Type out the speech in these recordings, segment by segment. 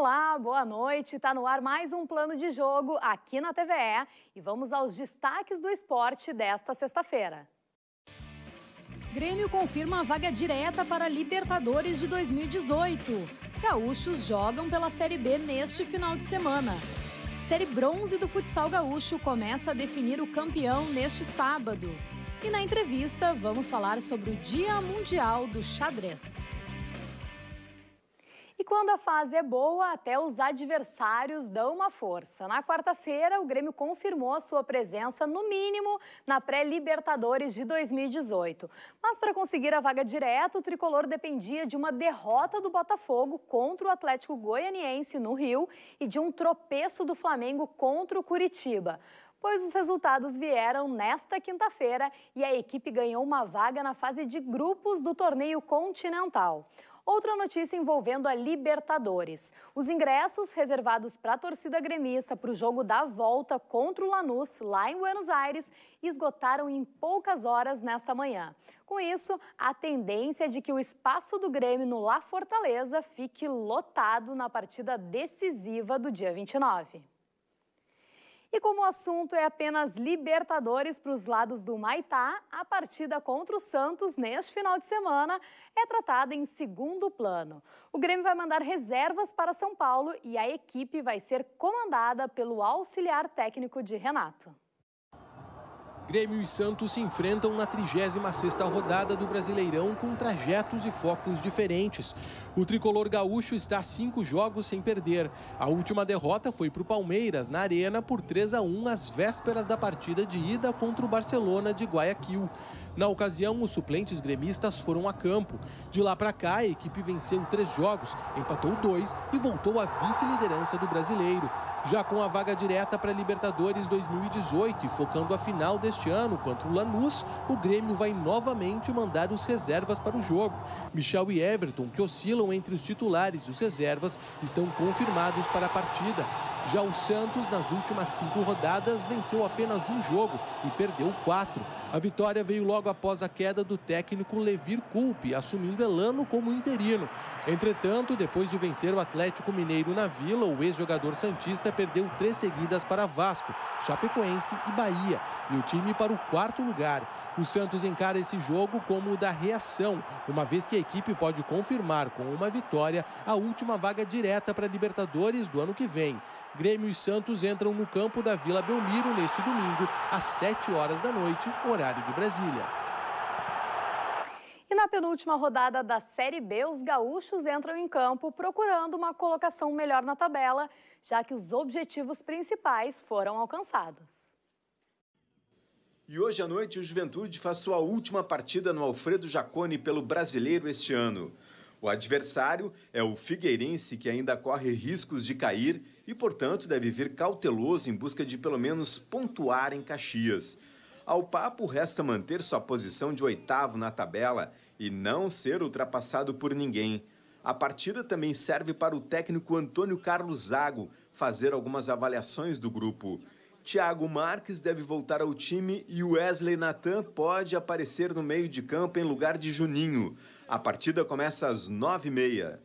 Olá, boa noite. Está no ar mais um plano de jogo aqui na TVE e vamos aos destaques do esporte desta sexta-feira. Grêmio confirma a vaga direta para Libertadores de 2018. Gaúchos jogam pela Série B neste final de semana. Série Bronze do Futsal Gaúcho começa a definir o campeão neste sábado. E na entrevista vamos falar sobre o Dia Mundial do Xadrez quando a fase é boa, até os adversários dão uma força. Na quarta-feira, o Grêmio confirmou a sua presença, no mínimo, na pré-Libertadores de 2018. Mas para conseguir a vaga direta, o tricolor dependia de uma derrota do Botafogo contra o Atlético Goianiense no Rio e de um tropeço do Flamengo contra o Curitiba pois os resultados vieram nesta quinta-feira e a equipe ganhou uma vaga na fase de grupos do torneio continental. Outra notícia envolvendo a Libertadores. Os ingressos reservados para a torcida gremista para o jogo da volta contra o Lanús, lá em Buenos Aires, esgotaram em poucas horas nesta manhã. Com isso, a tendência é de que o espaço do Grêmio no La Fortaleza fique lotado na partida decisiva do dia 29. E como o assunto é apenas Libertadores para os lados do Maitá, a partida contra o Santos neste final de semana é tratada em segundo plano. O Grêmio vai mandar reservas para São Paulo e a equipe vai ser comandada pelo auxiliar técnico de Renato. Grêmio e Santos se enfrentam na 36ª rodada do Brasileirão com trajetos e focos diferentes. O tricolor gaúcho está cinco jogos sem perder. A última derrota foi para o Palmeiras, na Arena, por 3 a 1 às vésperas da partida de ida contra o Barcelona de Guayaquil. Na ocasião, os suplentes gremistas foram a campo. De lá para cá, a equipe venceu três jogos, empatou dois e voltou à vice-liderança do brasileiro. Já com a vaga direta para a Libertadores 2018 e focando a final deste ano contra o Lanús, o Grêmio vai novamente mandar os reservas para o jogo. Michel e Everton, que oscilam entre os titulares e os reservas estão confirmados para a partida. Já o Santos, nas últimas cinco rodadas, venceu apenas um jogo e perdeu quatro. A vitória veio logo após a queda do técnico Levir Culpe, assumindo Elano como interino. Entretanto, depois de vencer o Atlético Mineiro na Vila, o ex-jogador Santista perdeu três seguidas para Vasco, Chapecoense e Bahia, e o time para o quarto lugar. O Santos encara esse jogo como o da reação, uma vez que a equipe pode confirmar com uma vitória a última vaga direta para a Libertadores do ano que vem. Grêmio e Santos entram no campo da Vila Belmiro neste domingo, às 7 horas da noite, horário de Brasília. E na penúltima rodada da Série B, os gaúchos entram em campo procurando uma colocação melhor na tabela, já que os objetivos principais foram alcançados. E hoje à noite o Juventude faz sua última partida no Alfredo Jacone pelo Brasileiro este ano. O adversário é o Figueirense, que ainda corre riscos de cair e, portanto, deve vir cauteloso em busca de pelo menos pontuar em Caxias. Ao Papo resta manter sua posição de oitavo na tabela e não ser ultrapassado por ninguém. A partida também serve para o técnico Antônio Carlos Zago fazer algumas avaliações do grupo. Thiago Marques deve voltar ao time e Wesley Natan pode aparecer no meio de campo em lugar de Juninho. A partida começa às nove e meia.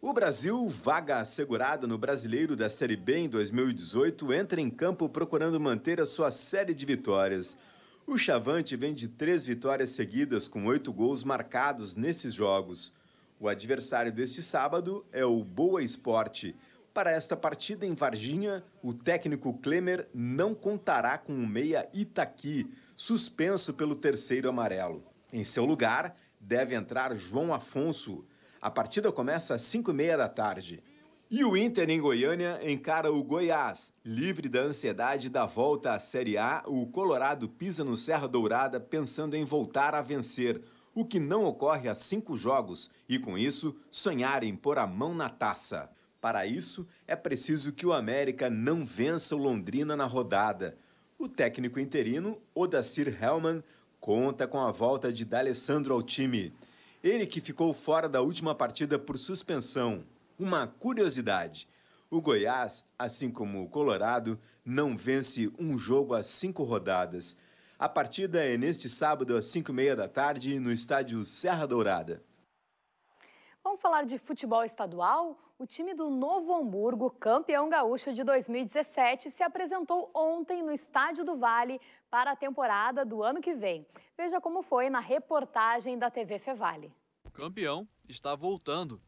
O Brasil, vaga assegurada no Brasileiro da Série B em 2018, entra em campo procurando manter a sua série de vitórias. O Chavante vem de três vitórias seguidas, com oito gols marcados nesses jogos. O adversário deste sábado é o Boa Esporte. Para esta partida em Varginha, o técnico Klemer não contará com o meia Itaqui, suspenso pelo terceiro amarelo. Em seu lugar, deve entrar João Afonso a partida começa às 5h30 da tarde. E o Inter em Goiânia encara o Goiás. Livre da ansiedade da volta à Série A, o Colorado pisa no Serra Dourada pensando em voltar a vencer, o que não ocorre há cinco jogos, e com isso sonhar em pôr a mão na taça. Para isso, é preciso que o América não vença o Londrina na rodada. O técnico interino, Odacir Hellman, conta com a volta de D'Alessandro ao time. Ele que ficou fora da última partida por suspensão. Uma curiosidade: o Goiás, assim como o Colorado, não vence um jogo há cinco rodadas. A partida é neste sábado às 5h30 da tarde no estádio Serra Dourada. Vamos falar de futebol estadual? O time do Novo Hamburgo, campeão gaúcho de 2017, se apresentou ontem no Estádio do Vale para a temporada do ano que vem. Veja como foi na reportagem da TV Fevale. O campeão está voltando.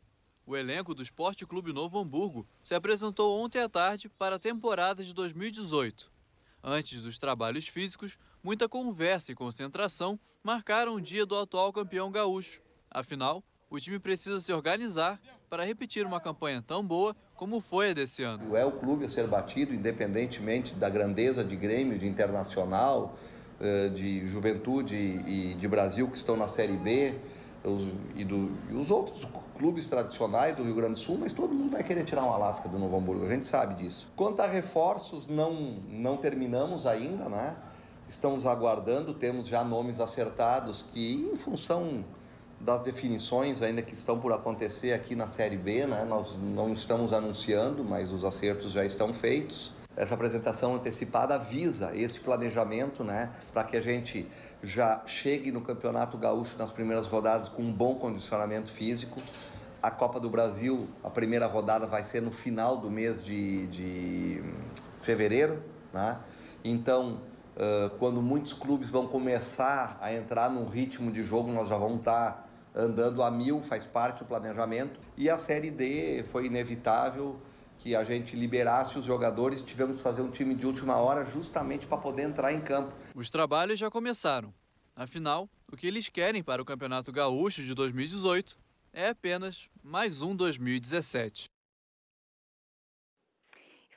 O elenco do Esporte Clube Novo Hamburgo se apresentou ontem à tarde para a temporada de 2018. Antes dos trabalhos físicos, muita conversa e concentração marcaram o dia do atual campeão gaúcho. Afinal, o time precisa se organizar para repetir uma campanha tão boa como foi a desse ano. É o clube a ser batido, independentemente da grandeza de Grêmio, de Internacional, eh, de Juventude e de Brasil que estão na Série B e, do, e, os outros clubes tradicionais do Rio Grande do Sul, mas todo mundo vai querer tirar uma lasca do Novo Hamburgo, a gente sabe disso. Quanto a reforços, não, não terminamos ainda, né? Estamos aguardando, temos já nomes acertados que, em função das definições ainda que estão por acontecer aqui na Série B, né? nós não estamos anunciando, mas os acertos já estão feitos. Essa apresentação antecipada visa esse planejamento né? para que a gente já chegue no Campeonato Gaúcho nas primeiras rodadas com um bom condicionamento físico. A Copa do Brasil, a primeira rodada vai ser no final do mês de, de fevereiro. Né? Então, Uh, quando muitos clubes vão começar a entrar num ritmo de jogo, nós já vamos estar tá andando a mil, faz parte do planejamento. E a Série D foi inevitável que a gente liberasse os jogadores, tivemos que fazer um time de última hora justamente para poder entrar em campo. Os trabalhos já começaram. Afinal, o que eles querem para o Campeonato Gaúcho de 2018 é apenas mais um 2017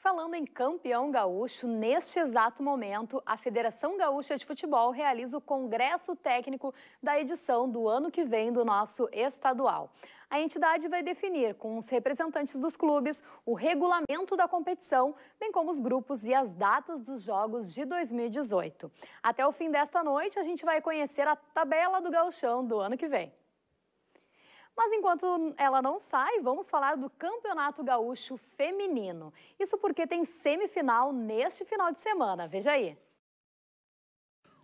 falando em campeão gaúcho, neste exato momento, a Federação Gaúcha de Futebol realiza o Congresso Técnico da edição do ano que vem do nosso estadual. A entidade vai definir, com os representantes dos clubes, o regulamento da competição, bem como os grupos e as datas dos jogos de 2018. Até o fim desta noite, a gente vai conhecer a tabela do gauchão do ano que vem. Mas enquanto ela não sai, vamos falar do Campeonato Gaúcho Feminino. Isso porque tem semifinal neste final de semana. Veja aí.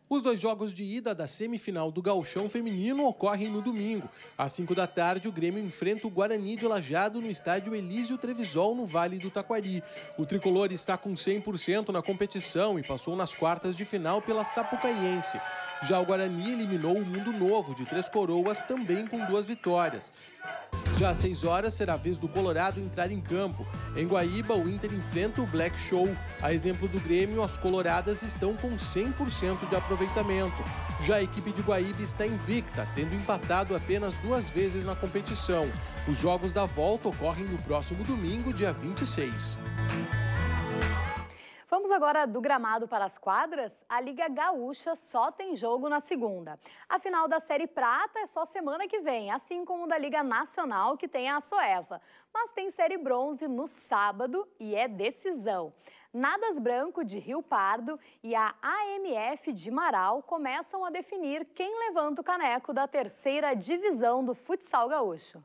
Os dois jogos de ida da semifinal do Gauchão Feminino ocorrem no domingo. Às 5 da tarde, o Grêmio enfrenta o Guarani de Lajado no estádio Elísio Trevisol, no Vale do Taquari. O tricolor está com 100% na competição e passou nas quartas de final pela Sapucaiense. Já o Guarani eliminou o Mundo Novo de Três Coroas, também com duas vitórias. Já às 6 horas será a vez do Colorado entrar em campo. Em Guaíba, o Inter enfrenta o Black Show. A exemplo do Grêmio, as coloradas estão com 100% de aproveitamento. Já a equipe de Guaíba está invicta, tendo empatado apenas duas vezes na competição. Os jogos da volta ocorrem no próximo domingo, dia 26. Vamos agora do gramado para as quadras? A Liga Gaúcha só tem jogo na segunda. A final da Série Prata é só semana que vem, assim como da Liga Nacional, que tem a Soeva. Mas tem Série Bronze no sábado e é decisão. Nadas Branco de Rio Pardo e a AMF de Marau começam a definir quem levanta o caneco da terceira divisão do futsal gaúcho.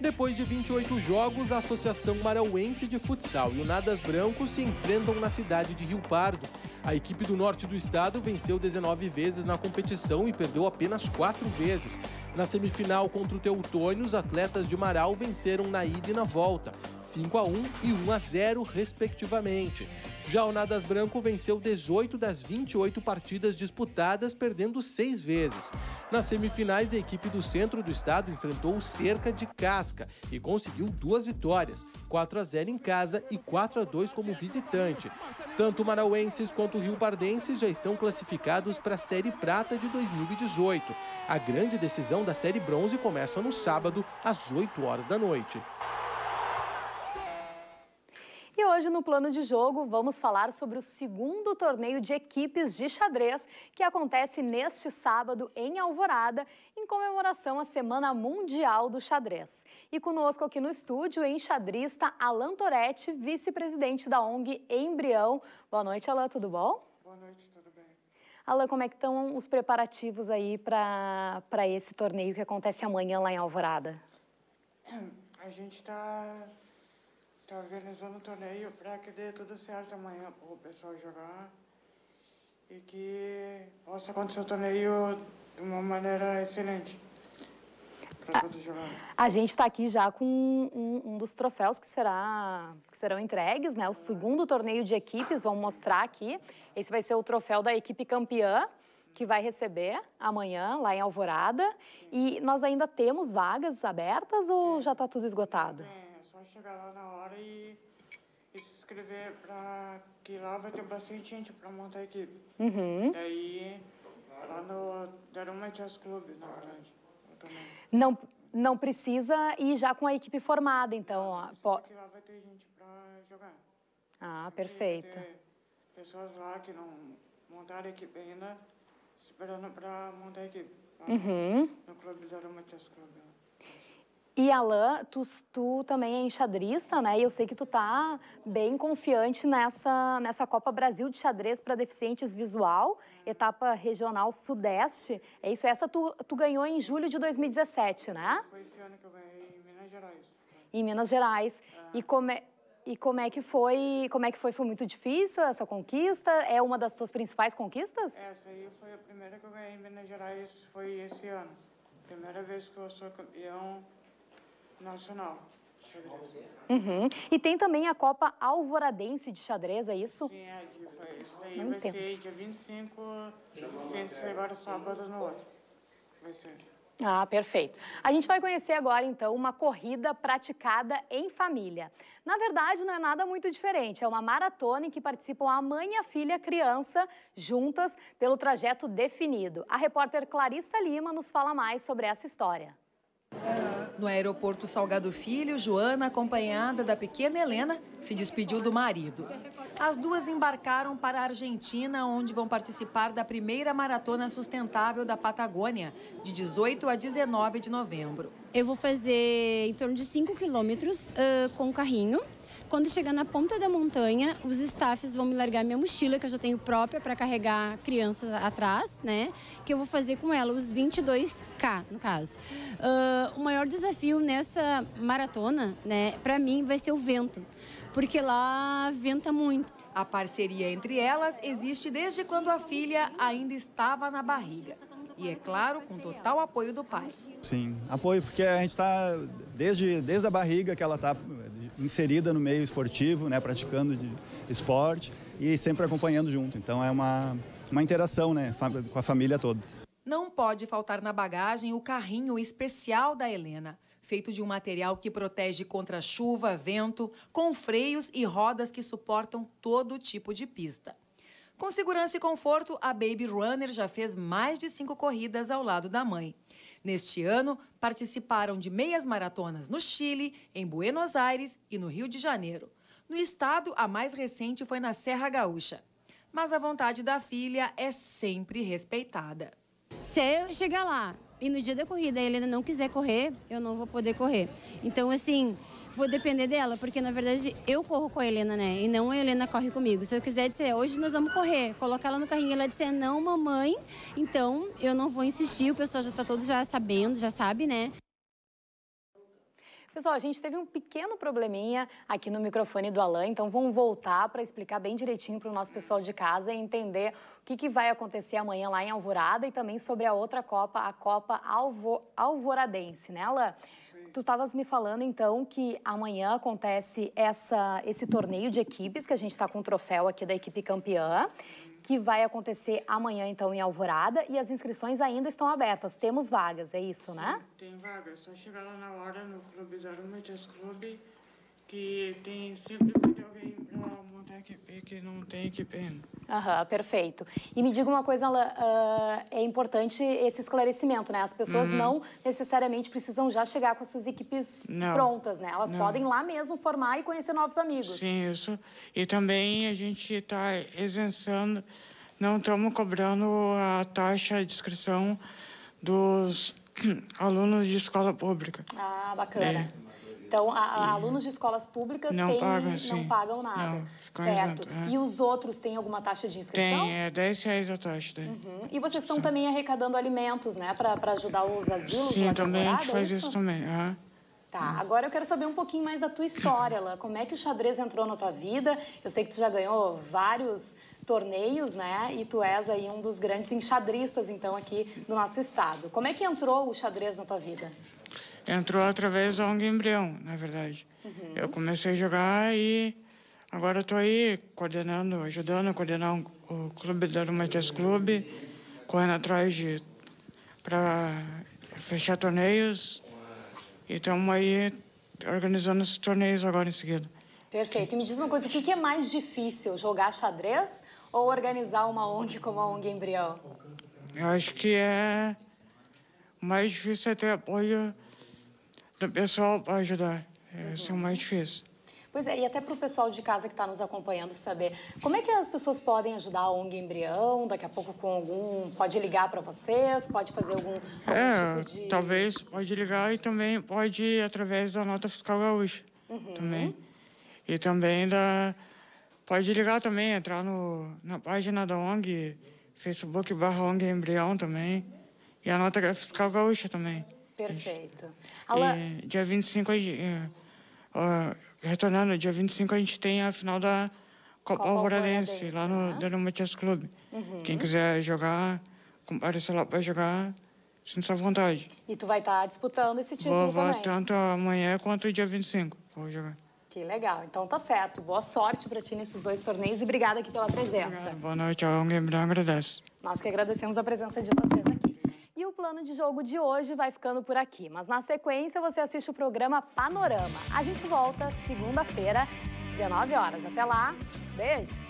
Depois de 28 jogos, a Associação Marauense de Futsal e o Nadas Brancos se enfrentam na cidade de Rio Pardo. A equipe do norte do estado venceu 19 vezes na competição e perdeu apenas 4 vezes. Na semifinal contra o Teutônio, os atletas de Marau venceram na ida e na volta. 5 a 1 e 1 a 0, respectivamente. Já o Nadas Branco venceu 18 das 28 partidas disputadas, perdendo seis vezes. Nas semifinais, a equipe do centro do estado enfrentou o Cerca de Casca e conseguiu duas vitórias, 4 a 0 em casa e 4 a 2 como visitante. Tanto Marauenses quanto o Rio Pardenses já estão classificados para a Série Prata de 2018. A grande decisão da Série Bronze começa no sábado, às 8 horas da noite. E hoje, no plano de jogo, vamos falar sobre o segundo torneio de equipes de xadrez que acontece neste sábado em Alvorada, em comemoração à Semana Mundial do Xadrez. E conosco aqui no estúdio, em xadrista Alan Toretti, vice-presidente da ONG Embrião. Boa noite, Alan, tudo bom? Boa noite, tudo bem. Alan, como é que estão os preparativos aí para esse torneio que acontece amanhã lá em Alvorada? A gente está Tá organizando o torneio para que dê tudo certo amanhã para o pessoal jogar e que possa acontecer o torneio de uma maneira excelente. para ah, todos jogar. A gente está aqui já com um, um, dos troféus que, será, que serão entregues, né? O é. segundo torneio de equipes, vamos mostrar aqui. Esse vai ser o troféu da equipe campeã que vai receber amanhã lá em Alvorada. E nós ainda temos vagas abertas ou já está tudo esgotado? É só chegar lá na hora e, e se inscrever pra que lá vai ter bastante gente para montar a equipe. Uhum. aí, lá no Daruma Chess Club, na verdade. Não, não precisa ir já com a equipe formada, então. Não, ó, que lá vai ter gente para jogar. Ah, Sempre perfeito. Pessoas lá que não montaram a equipe ainda, esperando para montar a equipe. Uhum. No Clube Daruma Chess Club. E Alan, tu, tu também é enxadrista, né? E eu sei que tu tá bem confiante nessa, nessa Copa Brasil de Xadrez para Deficientes Visual, etapa regional Sudeste. É isso, essa tu, tu ganhou em julho de 2017, né? Foi esse ano que eu ganhei em Minas Gerais. Em Minas Gerais. É. E como é... E como é que foi? Como é que foi? Foi muito difícil essa conquista? É uma das tuas principais conquistas? Essa aí foi a primeira que eu ganhei em Minas Gerais, foi esse ano. Primeira vez que eu sou campeão nacional. Uhum. E tem também a Copa Alvoradense de xadrez, é isso? Sim, é, isso daí vai ser dia 25, se agora sábado no outro. Vai ser. Ah, perfeito. A gente vai conhecer agora, então, uma corrida praticada em família. Na verdade, não é nada muito diferente. É uma maratona em que participam a mãe, a filha e a criança, juntas, pelo trajeto definido. A repórter Clarissa Lima nos fala mais sobre essa história. No aeroporto Salgado Filho, Joana, acompanhada da pequena Helena, se despediu do marido. As duas embarcaram para a Argentina, onde vão participar da primeira maratona sustentável da Patagônia, de 18 a 19 de novembro. Eu vou fazer em torno de 5 quilômetros uh, com o carrinho, quando chegar na ponta da montanha, os staffs vão me largar minha mochila, que eu já tenho própria para carregar a criança atrás, né? Que eu vou fazer com ela os 22K, no caso. Uh, o maior desafio nessa maratona, né, para mim, vai ser o vento, porque lá venta muito. A parceria entre elas existe desde quando a filha ainda estava na barriga e, é claro, com total apoio do pai. Sim, apoio, porque a gente está, desde, desde a barriga que ela está inserida no meio esportivo, né, praticando de esporte e sempre acompanhando junto. Então é uma, uma interação né, com a família toda. Não pode faltar na bagagem o carrinho especial da Helena, feito de um material que protege contra chuva, vento, com freios e rodas que suportam todo tipo de pista. Com segurança e conforto, a Baby Runner já fez mais de cinco corridas ao lado da mãe. Neste ano, participaram de meias maratonas no Chile, em Buenos Aires e no Rio de Janeiro. No estado, a mais recente foi na Serra Gaúcha. Mas a vontade da filha é sempre respeitada. Se eu chegar lá e no dia da corrida ele não quiser correr, eu não vou poder correr. Então, assim, vou depender dela, porque na verdade eu corro com a Helena, né? E não a Helena corre comigo. Se eu quiser dizer, hoje nós vamos correr, colocar ela no carrinho, ela disser não, mamãe, então eu não vou insistir, o pessoal já tá todo já sabendo, já sabe, né? Pessoal, a gente teve um pequeno probleminha aqui no microfone do Alan, então vamos voltar para explicar bem direitinho para o nosso pessoal de casa e entender o que, que, vai acontecer amanhã lá em Alvorada e também sobre a outra Copa, a Copa Alvo, Alvoradense, né, Alain? Tu estavas me falando, então, que amanhã acontece essa, esse torneio de equipes, que a gente está com o troféu aqui da equipe campeã, que vai acontecer amanhã, então, em Alvorada, e as inscrições ainda estão abertas. Temos vagas, é isso, né? Sim, né? Tem vagas, é só chegar lá na hora no Clube Zarumetes Clube, que tem sempre bem tem equipe que não tem equipe Aham, perfeito. E me diga uma coisa, uh, é importante esse esclarecimento, né? As pessoas uhum. não necessariamente precisam já chegar com as suas equipes não. prontas, né? Elas não. podem lá mesmo formar e conhecer novos amigos. Sim, isso. E também a gente está isenção, não estamos cobrando a taxa de inscrição dos alunos de escola pública. Ah, bacana. É. Então, a, alunos de escolas públicas não, têm, pagam, não pagam nada, não, certo? é. E os outros têm alguma taxa de inscrição? Tem, é 10 reais a taxa. Né? Uhum. E vocês estão também arrecadando alimentos, né, para ajudar os asilos? Sim, também a gente é faz isso? isso, também, uhum. Tá, agora eu quero saber um pouquinho mais da tua história, lá. Como é que o xadrez entrou na tua vida? Eu sei que tu já ganhou vários torneios, né? E tu és aí um dos grandes enxadristas, então, aqui no nosso estado. Como é que entrou o xadrez na tua vida? entrou através da ONG Embrião, na verdade. Uhum. Eu comecei a jogar e agora estou aí coordenando, ajudando a coordenar um, o clube da Aromates Clube, correndo atrás de para fechar torneios. E estamos aí organizando os torneios agora em seguida. Perfeito. E me diz uma coisa, o que é mais difícil, jogar xadrez ou organizar uma ONG como a ONG Embrião? Eu acho que é mais difícil é ter apoio do pessoal para ajudar. É, uhum. Isso uhum. é o mais difícil. Pois é, e até para o pessoal de casa que está nos acompanhando saber, como é que as pessoas podem ajudar a ONG Embrião? Daqui a pouco com algum... Pode ligar para vocês? Pode fazer algum, algum é, tipo de... talvez pode ligar e também pode ir através da nota fiscal gaúcha uhum. também. E também da... Pode ligar também, entrar no, na página da ONG, Facebook barra ONG Embrião também. E a nota fiscal gaúcha também. Perfeito. Alan... E dia 25, é, uh, retornando, dia 25 a gente tem a final da Copa, Copa Alvoradense, lá no né? Delumatias Clube. Uhum. Quem quiser jogar, comparecer lá para jogar, sinta sua vontade. E tu vai estar tá disputando esse título vou, vou, também? tanto amanhã quanto dia 25, vou jogar. Que legal. Então tá certo. Boa sorte para ti nesses dois torneios e obrigada aqui pela presença. Obrigado. Boa noite. Alguém me agradece. Nós que agradecemos a presença de vocês aqui o plano de jogo de hoje vai ficando por aqui, mas na sequência você assiste o programa Panorama. A gente volta segunda-feira, 19 horas. Até lá, beijo!